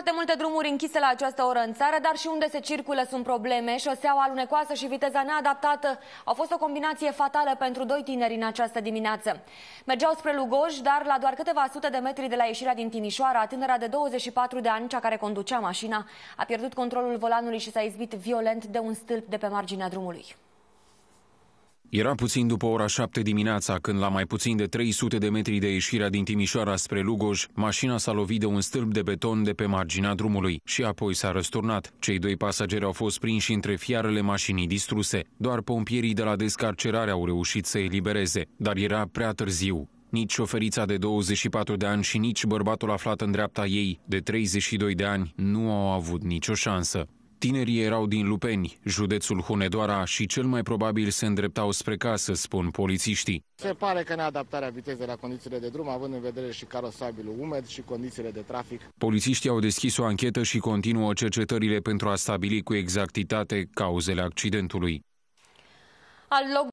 Foarte multe drumuri închise la această oră în țară, dar și unde se circulă sunt probleme. Șoseaua alunecoasă și viteza neadaptată au fost o combinație fatală pentru doi tineri în această dimineață. Mergeau spre Lugoj, dar la doar câteva sute de metri de la ieșirea din Timișoara, tânăra de 24 de ani, cea care conducea mașina, a pierdut controlul volanului și s-a izbit violent de un stâlp de pe marginea drumului. Era puțin după ora 7 dimineața când, la mai puțin de 300 de metri de ieșirea din Timișoara spre Lugoj, mașina s-a lovit de un stâlp de beton de pe marginea drumului și apoi s-a răsturnat. Cei doi pasageri au fost prinși între fiarele mașinii distruse. Doar pompierii de la descarcerare au reușit să elibereze, dar era prea târziu. Nici șoferița de 24 de ani și nici bărbatul aflat în dreapta ei, de 32 de ani, nu au avut nicio șansă. Tinerii erau din Lupeni, județul Hunedoara și cel mai probabil se îndreptau spre casă, spun polițiștii. Se pare că neadaptarea vitezei la condițiile de drum, având în vedere și carosabilul umed și condițiile de trafic. Polițiștii au deschis o anchetă și continuă cercetările pentru a stabili cu exactitate cauzele accidentului. Al